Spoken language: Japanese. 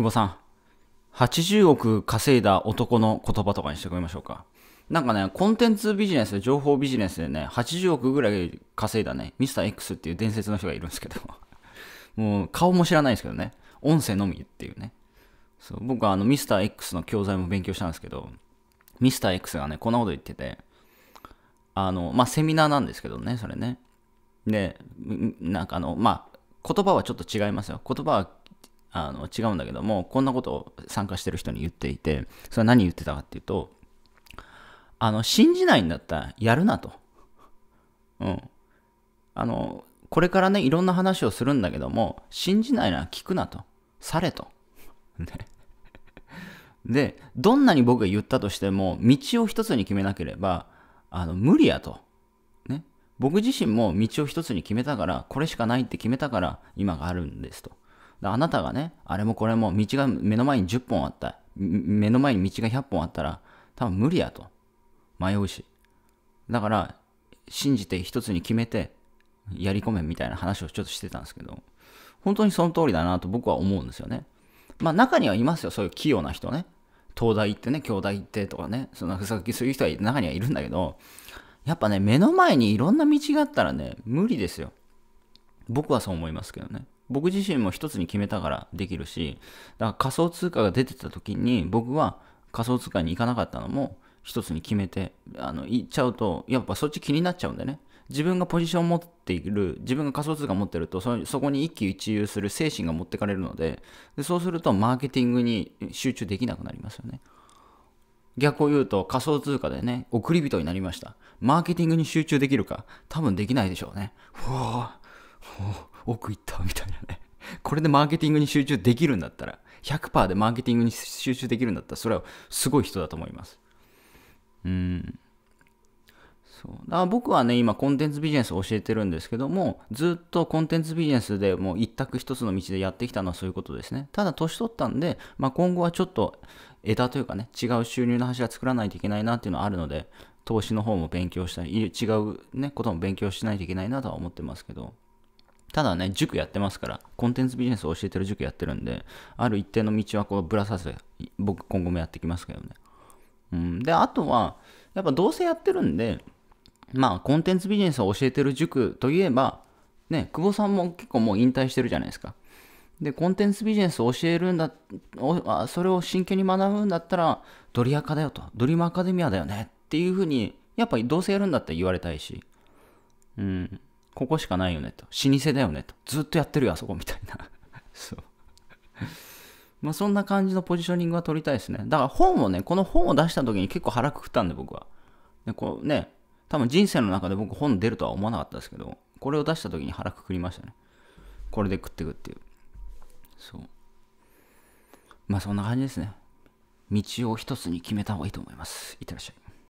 久保さん。80億稼いだ男の言葉とかにしてくれましょうか。なんかね、コンテンツビジネス、情報ビジネスでね、80億ぐらい稼いだね、ミスター X っていう伝説の人がいるんですけど、もう顔も知らないですけどね、音声のみっていうね。そう僕はあのミスター X の教材も勉強したんですけど、ミスター X がね、こんなこと言ってて、あの、まあ、セミナーなんですけどね、それね。で、なんかあの、まあ、言葉はちょっと違いますよ。言葉はあの違うんだけども、こんなことを参加してる人に言っていて、それは何言ってたかっていうと、あの、信じないんだったらやるなと。うん。あの、これからね、いろんな話をするんだけども、信じないなら聞くなと。されと。ねで、どんなに僕が言ったとしても、道を一つに決めなければ、あの、無理やと。ね。僕自身も道を一つに決めたから、これしかないって決めたから、今があるんですと。あなたがね、あれもこれも道が目の前に10本あった。目の前に道が100本あったら、多分無理やと。迷うし。だから、信じて一つに決めて、やり込めみたいな話をちょっとしてたんですけど、本当にその通りだなと僕は思うんですよね。まあ中にはいますよ、そういう器用な人ね。東大行ってね、京大行ってとかね、そんなふさきする人は中にはいるんだけど、やっぱね、目の前にいろんな道があったらね、無理ですよ。僕はそう思いますけどね。僕自身も一つに決めたからできるし、だから仮想通貨が出てた時に僕は仮想通貨に行かなかったのも一つに決めて、あの、行っちゃうと、やっぱそっち気になっちゃうんだよね。自分がポジションを持っている、自分が仮想通貨持ってるとそ、そこに一喜一憂する精神が持ってかれるのでで、そうするとマーケティングに集中できなくなりますよね。逆を言うと仮想通貨でね、送り人になりました。マーケティングに集中できるか、多分できないでしょうね。ふぉ、ふ奥行ったみたいなね。これでマーケティングに集中できるんだったら、100%でマーケティングに集中できるんだったら、それはすごい人だと思います。うん。そうだから僕はね、今コンテンツビジネスを教えてるんですけども、ずっとコンテンツビジネスでもう一択一つの道でやってきたのはそういうことですね。ただ年取ったんで、まあ、今後はちょっと枝というかね、違う収入の柱作らないといけないなっていうのはあるので、投資の方も勉強したり、違うね、ことも勉強しないといけないなとは思ってますけど。ただね、塾やってますから、コンテンツビジネスを教えてる塾やってるんで、ある一定の道はこうぶらさず、僕今後もやってきますけどね。うん、で、あとは、やっぱどうせやってるんで、まあ、コンテンツビジネスを教えてる塾といえば、ね、久保さんも結構もう引退してるじゃないですか。で、コンテンツビジネスを教えるんだ、それを真剣に学ぶんだったら、ドリアカだよと、ドリームアカデミアだよねっていうふうに、やっぱりどうせやるんだったら言われたいし、うん。ここしかないよねと。老舗だよねと。ずっとやってるよ、あそこみたいな。そう。まあそんな感じのポジショニングは取りたいですね。だから本をね、この本を出した時に結構腹くくったんで僕は。で、こうね、多分人生の中で僕本出るとは思わなかったですけど、これを出した時に腹くくりましたね。これで食ってくっていう。そう。まあそんな感じですね。道を一つに決めた方がいいと思います。いってらっしゃい。